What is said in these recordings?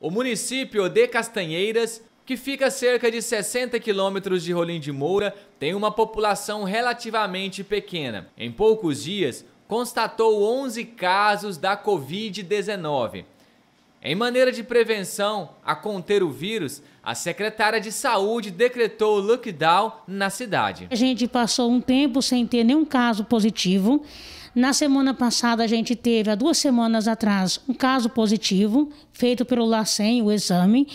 O município de Castanheiras, que fica a cerca de 60 quilômetros de Rolim de Moura, tem uma população relativamente pequena. Em poucos dias, constatou 11 casos da Covid-19. Em maneira de prevenção a conter o vírus, a secretária de saúde decretou lockdown na cidade. A gente passou um tempo sem ter nenhum caso positivo. Na semana passada, a gente teve, há duas semanas atrás, um caso positivo, feito pelo LACEN, o exame,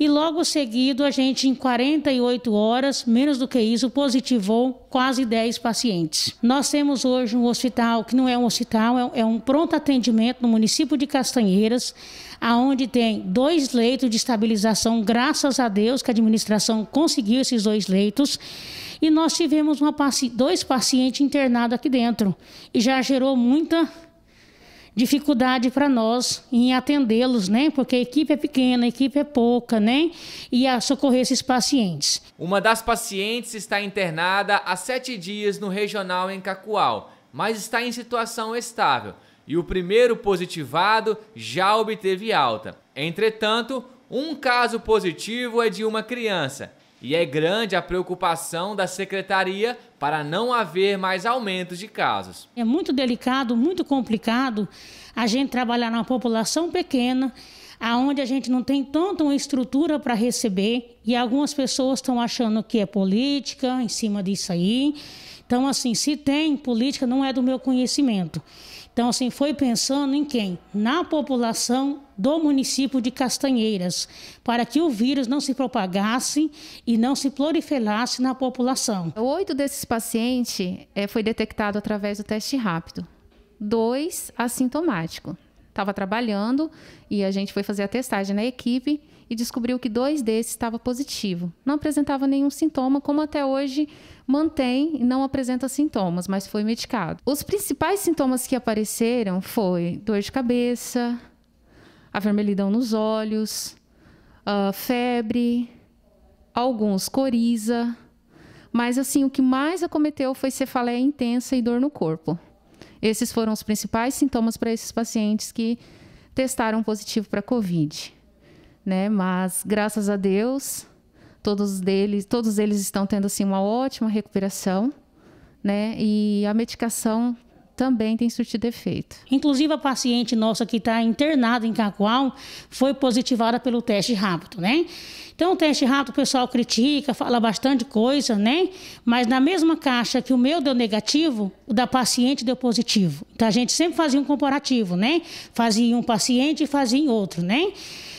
e logo seguido, a gente, em 48 horas, menos do que isso, positivou quase 10 pacientes. Nós temos hoje um hospital que não é um hospital, é, é um pronto atendimento no município de Castanheiras, aonde tem dois leitos de estabilização, graças a Deus que a administração conseguiu esses dois leitos. E nós tivemos uma, dois pacientes internados aqui dentro. E já gerou muita dificuldade para nós em atendê-los, né? Porque a equipe é pequena, a equipe é pouca, né? E a socorrer esses pacientes. Uma das pacientes está internada há sete dias no regional em Cacoal, mas está em situação estável. E o primeiro positivado já obteve alta. Entretanto, um caso positivo é de uma criança e é grande a preocupação da secretaria para não haver mais aumentos de casos. É muito delicado, muito complicado a gente trabalhar numa população pequena, aonde a gente não tem tanta uma estrutura para receber e algumas pessoas estão achando que é política em cima disso aí. Então, assim, se tem política, não é do meu conhecimento. Então, assim, foi pensando em quem? Na população do município de Castanheiras, para que o vírus não se propagasse e não se proliferasse na população. Oito desses pacientes é, foi detectado através do teste rápido, dois assintomático estava trabalhando e a gente foi fazer a testagem na equipe e descobriu que dois desses estavam positivo. Não apresentava nenhum sintoma, como até hoje mantém e não apresenta sintomas, mas foi medicado. Os principais sintomas que apareceram foi dor de cabeça, a vermelhidão nos olhos, ah, febre, alguns coriza, mas assim o que mais acometeu foi cefaleia intensa e dor no corpo. Esses foram os principais sintomas para esses pacientes que testaram positivo para COVID, né? Mas graças a Deus, todos deles, todos eles estão tendo assim uma ótima recuperação, né? E a medicação também tem surtido efeito. Inclusive, a paciente nossa que está internada em Cacoal foi positivada pelo teste rápido, né? Então, o teste rápido, o pessoal critica, fala bastante coisa, né? Mas na mesma caixa que o meu deu negativo, o da paciente deu positivo. Então, a gente sempre fazia um comparativo, né? Fazia em um paciente e fazia em outro, né?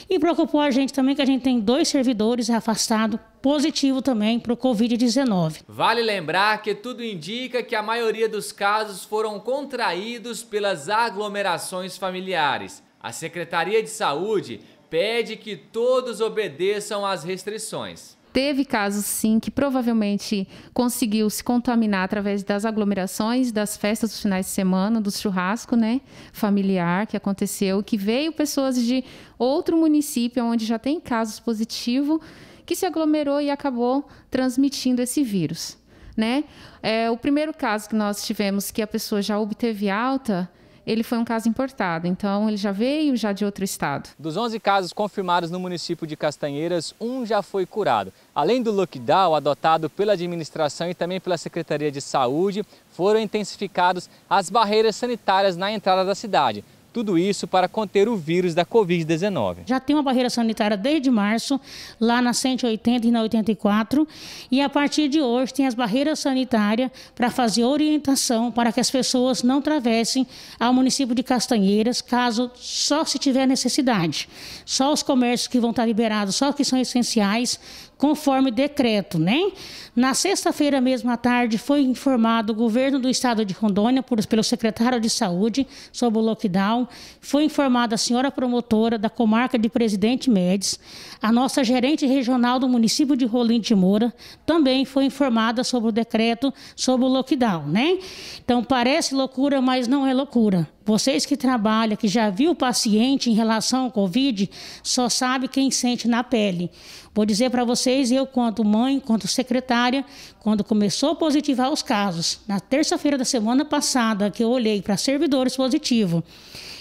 E preocupou a gente também que a gente tem dois servidores afastados positivo também para o Covid-19. Vale lembrar que tudo indica que a maioria dos casos foram contraídos pelas aglomerações familiares. A Secretaria de Saúde pede que todos obedeçam às restrições. Teve casos, sim, que provavelmente conseguiu se contaminar através das aglomerações, das festas dos finais de semana, do churrasco né, familiar que aconteceu, que veio pessoas de outro município onde já tem casos positivos, que se aglomerou e acabou transmitindo esse vírus. Né? É, o primeiro caso que nós tivemos que a pessoa já obteve alta ele foi um caso importado, então ele já veio já de outro estado. Dos 11 casos confirmados no município de Castanheiras, um já foi curado. Além do lockdown adotado pela administração e também pela Secretaria de Saúde, foram intensificadas as barreiras sanitárias na entrada da cidade. Tudo isso para conter o vírus da Covid-19. Já tem uma barreira sanitária desde março, lá na 180 e na 84, e a partir de hoje tem as barreiras sanitárias para fazer orientação para que as pessoas não travessem ao município de Castanheiras, caso só se tiver necessidade. Só os comércios que vão estar liberados, só que são essenciais, conforme decreto, né? Na sexta-feira mesmo à tarde foi informado o governo do estado de Rondônia por, pelo secretário de saúde sobre o lockdown, foi informada a senhora promotora da comarca de Presidente Médici, a nossa gerente regional do município de Rolim de Moura também foi informada sobre o decreto sobre o lockdown, né? Então parece loucura, mas não é loucura. Vocês que trabalham, que já viu o paciente em relação ao Covid, só sabe quem sente na pele. Vou dizer para vocês, eu, quanto mãe, quanto secretária, quando começou a positivar os casos, na terça-feira da semana passada, que eu olhei para servidores positivo,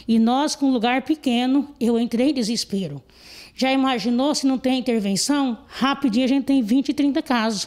e nós com um lugar pequeno, eu entrei em desespero. Já imaginou se não tem intervenção? Rapidinho a gente tem 20, 30 casos.